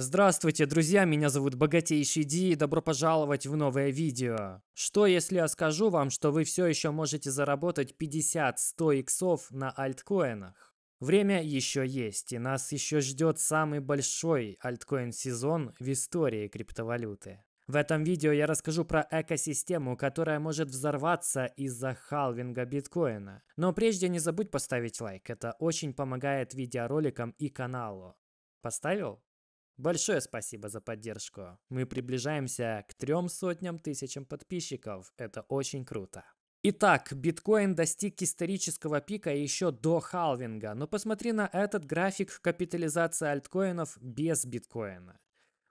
Здравствуйте, друзья, меня зовут Богатейший Ди и добро пожаловать в новое видео. Что если я скажу вам, что вы все еще можете заработать 50-100 иксов на альткоинах? Время еще есть, и нас еще ждет самый большой альткоин-сезон в истории криптовалюты. В этом видео я расскажу про экосистему, которая может взорваться из-за халвинга биткоина. Но прежде не забудь поставить лайк, это очень помогает видеороликам и каналу. Поставил? Большое спасибо за поддержку. Мы приближаемся к трем сотням тысячам подписчиков. Это очень круто. Итак, биткоин достиг исторического пика еще до халвинга, но посмотри на этот график капитализации альткоинов без биткоина.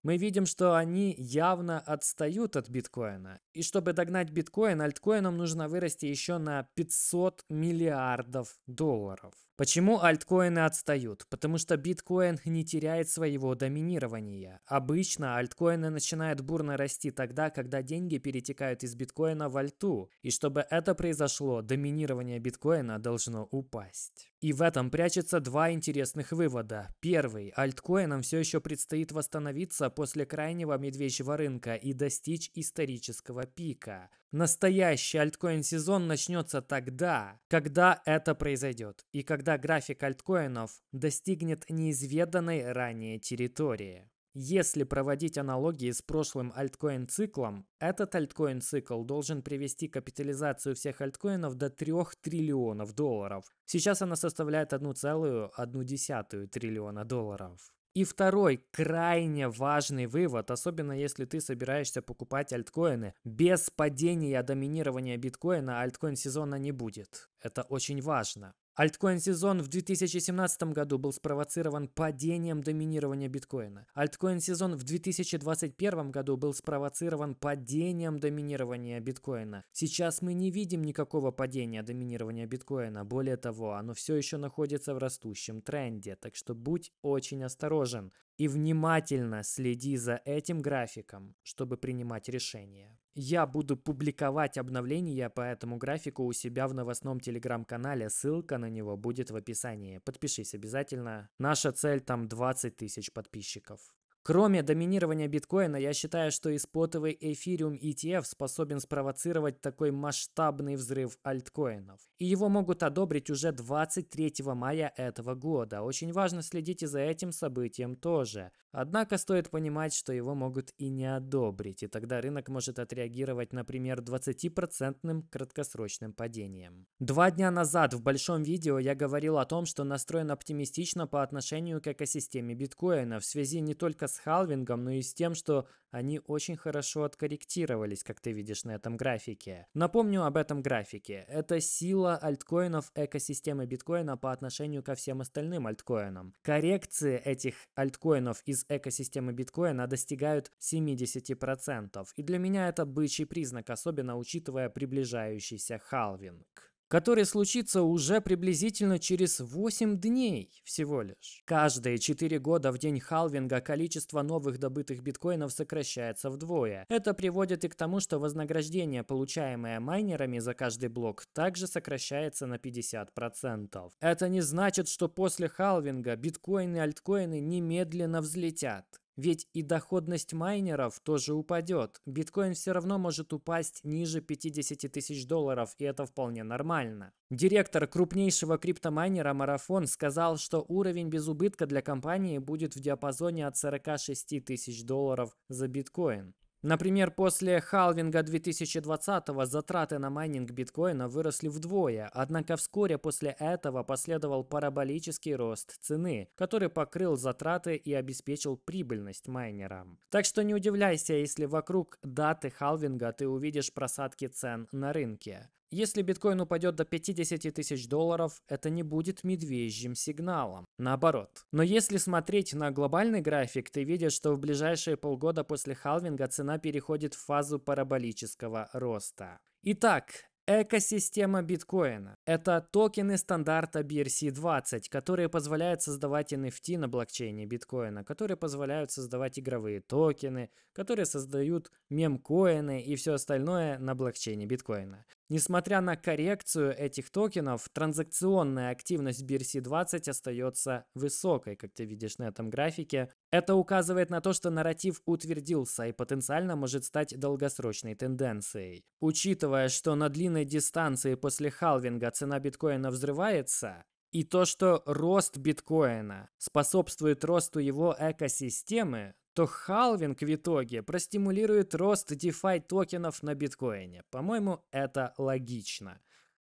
Мы видим, что они явно отстают от биткоина. И чтобы догнать биткоин, альткоинам нужно вырасти еще на 500 миллиардов долларов. Почему альткоины отстают? Потому что биткоин не теряет своего доминирования. Обычно альткоины начинают бурно расти тогда, когда деньги перетекают из биткоина в альту. И чтобы это произошло, доминирование биткоина должно упасть. И в этом прячется два интересных вывода. Первый. Альткоинам все еще предстоит восстановиться после крайнего медвежьего рынка и достичь исторического пика. Настоящий альткоин-сезон начнется тогда, когда это произойдет, и когда график альткоинов достигнет неизведанной ранее территории. Если проводить аналогии с прошлым альткоин-циклом, этот альткоин-цикл должен привести капитализацию всех альткоинов до 3 триллионов долларов. Сейчас она составляет 1,1 триллиона долларов. И второй, крайне важный вывод, особенно если ты собираешься покупать альткоины. Без падения доминирования биткоина альткоин сезона не будет. Это очень важно. Альткоин-сезон в 2017 году был спровоцирован падением доминирования биткоина. Альткоин-сезон в 2021 году был спровоцирован падением доминирования биткоина. Сейчас мы не видим никакого падения доминирования биткоина. Более того, оно все еще находится в растущем тренде, так что будь очень осторожен и внимательно следи за этим графиком, чтобы принимать решения. Я буду публиковать обновления по этому графику у себя в новостном телеграм-канале. Ссылка на него будет в описании. Подпишись обязательно. Наша цель там 20 тысяч подписчиков. Кроме доминирования биткоина, я считаю, что и спотовый эфириум ETF способен спровоцировать такой масштабный взрыв альткоинов. И его могут одобрить уже 23 мая этого года. Очень важно следить и за этим событием тоже. Однако стоит понимать, что его могут и не одобрить, и тогда рынок может отреагировать, например, 20% краткосрочным падением. Два дня назад в большом видео я говорил о том, что настроен оптимистично по отношению к экосистеме биткоина в связи не только с халвингом, но и с тем, что они очень хорошо откорректировались, как ты видишь на этом графике. Напомню об этом графике. Это сила альткоинов экосистемы биткоина по отношению ко всем остальным альткоинам. Коррекции этих альткоинов из экосистемы биткоина достигают 70%. И для меня это бычий признак, особенно учитывая приближающийся халвинг который случится уже приблизительно через 8 дней всего лишь. Каждые 4 года в день халвинга количество новых добытых биткоинов сокращается вдвое. Это приводит и к тому, что вознаграждение, получаемое майнерами за каждый блок, также сокращается на 50%. Это не значит, что после халвинга биткоины и альткоины немедленно взлетят. Ведь и доходность майнеров тоже упадет. Биткоин все равно может упасть ниже 50 тысяч долларов, и это вполне нормально. Директор крупнейшего криптомайнера Марафон сказал, что уровень безубытка для компании будет в диапазоне от 46 тысяч долларов за биткоин. Например, после халвинга 2020-го затраты на майнинг биткоина выросли вдвое, однако вскоре после этого последовал параболический рост цены, который покрыл затраты и обеспечил прибыльность майнерам. Так что не удивляйся, если вокруг даты халвинга ты увидишь просадки цен на рынке. Если биткоин упадет до 50 тысяч долларов, это не будет медвежьим сигналом. Наоборот. Но если смотреть на глобальный график, ты видишь, что в ближайшие полгода после халвинга цена переходит в фазу параболического роста. Итак, Экосистема биткоина – это токены стандарта BRC20, которые позволяют создавать NFT на блокчейне биткоина, которые позволяют создавать игровые токены, которые создают мемкоины и все остальное на блокчейне биткоина. Несмотря на коррекцию этих токенов, транзакционная активность BRC20 остается высокой, как ты видишь на этом графике. Это указывает на то, что нарратив утвердился и потенциально может стать долгосрочной тенденцией. Учитывая, что на длинной дистанции после халвинга цена биткоина взрывается, и то, что рост биткоина способствует росту его экосистемы, то халвинг в итоге простимулирует рост DeFi токенов на биткоине. По-моему, это логично.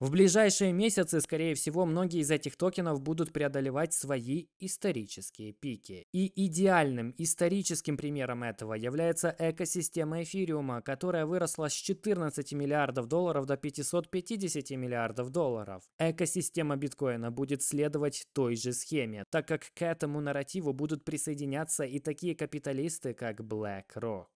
В ближайшие месяцы, скорее всего, многие из этих токенов будут преодолевать свои исторические пики. И идеальным историческим примером этого является экосистема эфириума, которая выросла с 14 миллиардов долларов до 550 миллиардов долларов. Экосистема биткоина будет следовать той же схеме, так как к этому нарративу будут присоединяться и такие капиталисты, как BlackRock.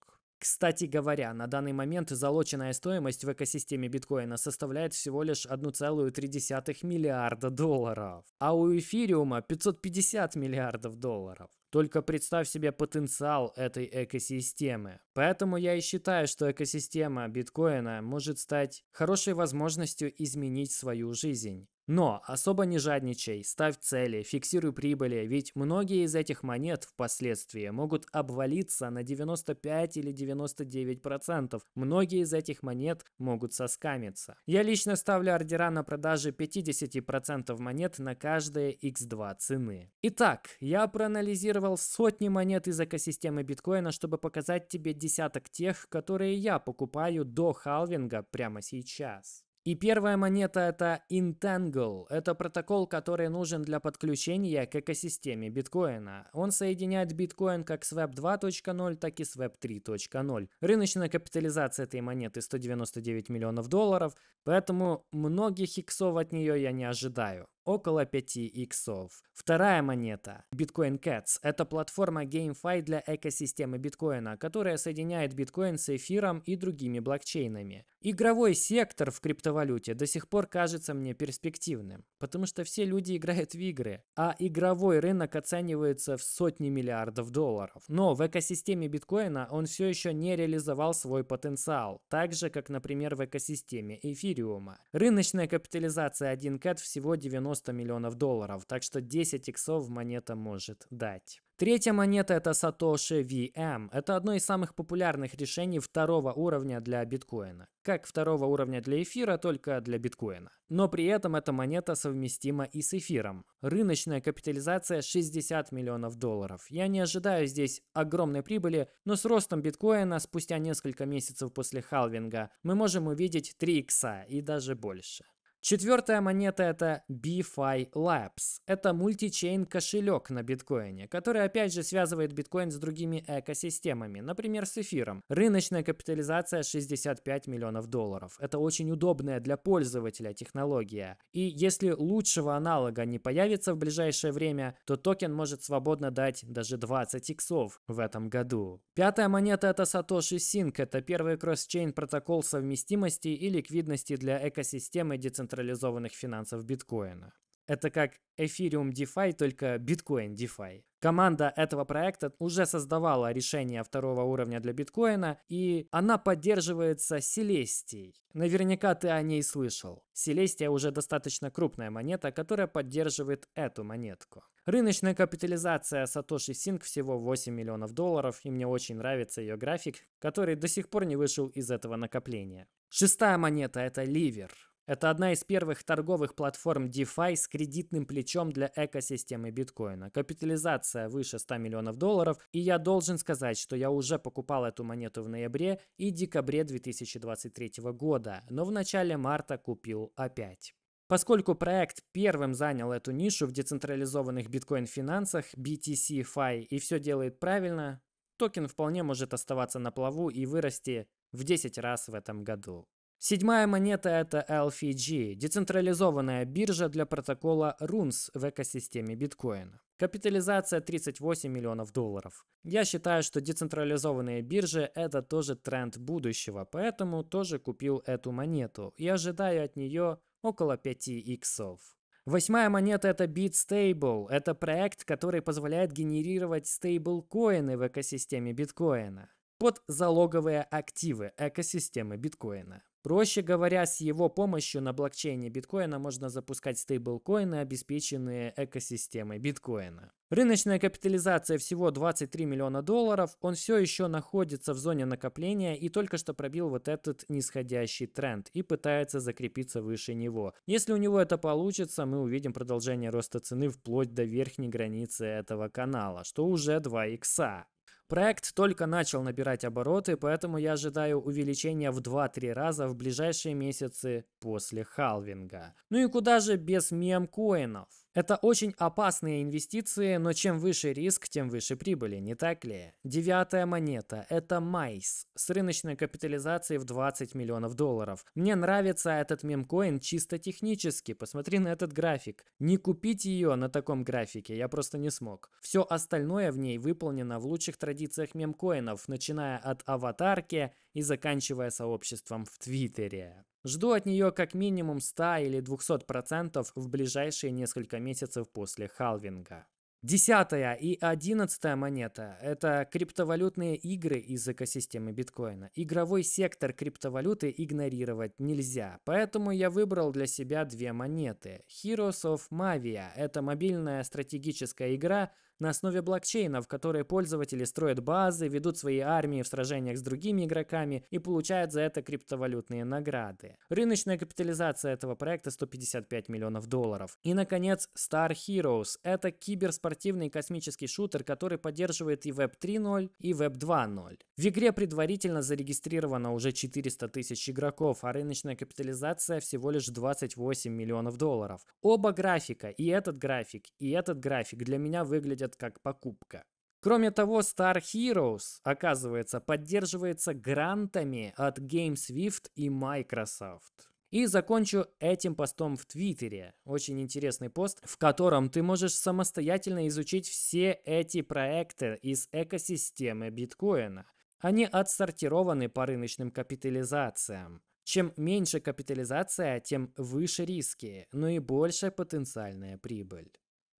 Кстати говоря, на данный момент залоченная стоимость в экосистеме биткоина составляет всего лишь 1,3 миллиарда долларов, а у эфириума 550 миллиардов долларов. Только представь себе потенциал этой экосистемы. Поэтому я и считаю, что экосистема биткоина может стать хорошей возможностью изменить свою жизнь. Но особо не жадничай, ставь цели, фиксируй прибыли, ведь многие из этих монет впоследствии могут обвалиться на 95 или 99%. Многие из этих монет могут соскамиться. Я лично ставлю ордера на продажи 50% монет на каждые x2 цены. Итак, я проанализировал сотни монет из экосистемы биткоина, чтобы показать тебе десяток тех, которые я покупаю до халвинга прямо сейчас. И первая монета это Entangle. Это протокол, который нужен для подключения к экосистеме биткоина. Он соединяет биткоин как с Web 2.0, так и с Web 3.0. Рыночная капитализация этой монеты 199 миллионов долларов, поэтому многих иксов от нее я не ожидаю около 5 иксов. Вторая монета – Bitcoin Cats – это платформа GameFi для экосистемы биткоина, которая соединяет биткоин с эфиром и другими блокчейнами. Игровой сектор в криптовалюте до сих пор кажется мне перспективным, потому что все люди играют в игры, а игровой рынок оценивается в сотни миллиардов долларов. Но в экосистеме биткоина он все еще не реализовал свой потенциал, так же, как, например, в экосистеме эфириума. Рыночная капитализация 1 CAT всего 90 90 миллионов долларов, так что 10 иксов монета может дать. Третья монета это Satoshi VM. Эм. Это одно из самых популярных решений второго уровня для биткоина. Как второго уровня для эфира, только для биткоина. Но при этом эта монета совместима и с эфиром. Рыночная капитализация 60 миллионов долларов. Я не ожидаю здесь огромной прибыли, но с ростом биткоина спустя несколько месяцев после халвинга мы можем увидеть 3 икса и даже больше. Четвертая монета это BFI Labs. Это мультичейн кошелек на биткоине, который опять же связывает биткоин с другими экосистемами, например с эфиром. Рыночная капитализация 65 миллионов долларов. Это очень удобная для пользователя технология. И если лучшего аналога не появится в ближайшее время, то токен может свободно дать даже 20 иксов в этом году. Пятая монета это Satoshi Sync. Это первый кросс-чейн протокол совместимости и ликвидности для экосистемы децентрализации децентрализованных финансов биткоина. Это как Ethereum DeFi, только Bitcoin DeFi. Команда этого проекта уже создавала решение второго уровня для биткоина, и она поддерживается Селестией. Наверняка ты о ней слышал. Селестия уже достаточно крупная монета, которая поддерживает эту монетку. Рыночная капитализация Сатоши Синг всего 8 миллионов долларов, и мне очень нравится ее график, который до сих пор не вышел из этого накопления. Шестая монета – это Ливер. Это одна из первых торговых платформ DeFi с кредитным плечом для экосистемы биткоина. Капитализация выше 100 миллионов долларов, и я должен сказать, что я уже покупал эту монету в ноябре и декабре 2023 года, но в начале марта купил опять. Поскольку проект первым занял эту нишу в децентрализованных биткоин-финансах, BTC, FI и все делает правильно, токен вполне может оставаться на плаву и вырасти в 10 раз в этом году. Седьмая монета – это LFG, децентрализованная биржа для протокола RUNS в экосистеме биткоина. Капитализация 38 миллионов долларов. Я считаю, что децентрализованные биржи – это тоже тренд будущего, поэтому тоже купил эту монету и ожидаю от нее около 5 иксов. Восьмая монета – это BitStable. Это проект, который позволяет генерировать стейблкоины в экосистеме биткоина под залоговые активы экосистемы биткоина. Проще говоря, с его помощью на блокчейне биткоина можно запускать стейблкоины, обеспеченные экосистемой биткоина. Рыночная капитализация всего 23 миллиона долларов, он все еще находится в зоне накопления и только что пробил вот этот нисходящий тренд и пытается закрепиться выше него. Если у него это получится, мы увидим продолжение роста цены вплоть до верхней границы этого канала, что уже 2 икса. Проект только начал набирать обороты, поэтому я ожидаю увеличения в 2-3 раза в ближайшие месяцы после халвинга. Ну и куда же без мем-коинов? Это очень опасные инвестиции, но чем выше риск, тем выше прибыли, не так ли? Девятая монета – это Майс с рыночной капитализацией в 20 миллионов долларов. Мне нравится этот мемкоин чисто технически, посмотри на этот график. Не купить ее на таком графике я просто не смог. Все остальное в ней выполнено в лучших традициях мемкоинов, начиная от аватарки и заканчивая сообществом в Твиттере. Жду от нее как минимум 100 или 200% в ближайшие несколько месяцев после халвинга. Десятая и одиннадцатая монета – это криптовалютные игры из экосистемы биткоина. Игровой сектор криптовалюты игнорировать нельзя, поэтому я выбрал для себя две монеты. Heroes of Mavia – это мобильная стратегическая игра – на основе блокчейна, в которой пользователи строят базы, ведут свои армии в сражениях с другими игроками и получают за это криптовалютные награды. Рыночная капитализация этого проекта 155 миллионов долларов. И, наконец, Star Heroes. Это киберспортивный космический шутер, который поддерживает и Web 3.0, и Web 2.0. В игре предварительно зарегистрировано уже 400 тысяч игроков, а рыночная капитализация всего лишь 28 миллионов долларов. Оба графика, и этот график, и этот график для меня выглядят рассмотрят как покупка. Кроме того, Star Heroes, оказывается, поддерживается грантами от GameSwift и Microsoft. И закончу этим постом в Твиттере. Очень интересный пост, в котором ты можешь самостоятельно изучить все эти проекты из экосистемы биткоина. Они отсортированы по рыночным капитализациям. Чем меньше капитализация, тем выше риски, но и больше потенциальная прибыль.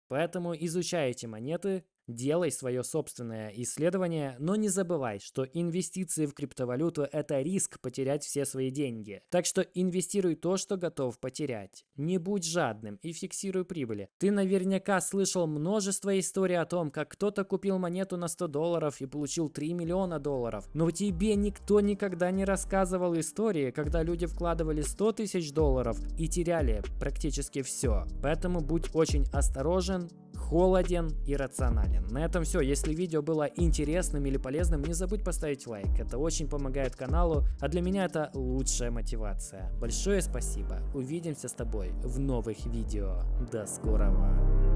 Поэтому изучайте монеты, Делай свое собственное исследование, но не забывай, что инвестиции в криптовалюту – это риск потерять все свои деньги. Так что инвестируй то, что готов потерять. Не будь жадным и фиксируй прибыли. Ты наверняка слышал множество историй о том, как кто-то купил монету на 100 долларов и получил 3 миллиона долларов. Но тебе никто никогда не рассказывал истории, когда люди вкладывали 100 тысяч долларов и теряли практически все. Поэтому будь очень осторожен, холоден и рационален. На этом все. Если видео было интересным или полезным, не забудь поставить лайк. Это очень помогает каналу, а для меня это лучшая мотивация. Большое спасибо. Увидимся с тобой в новых видео. До скорого.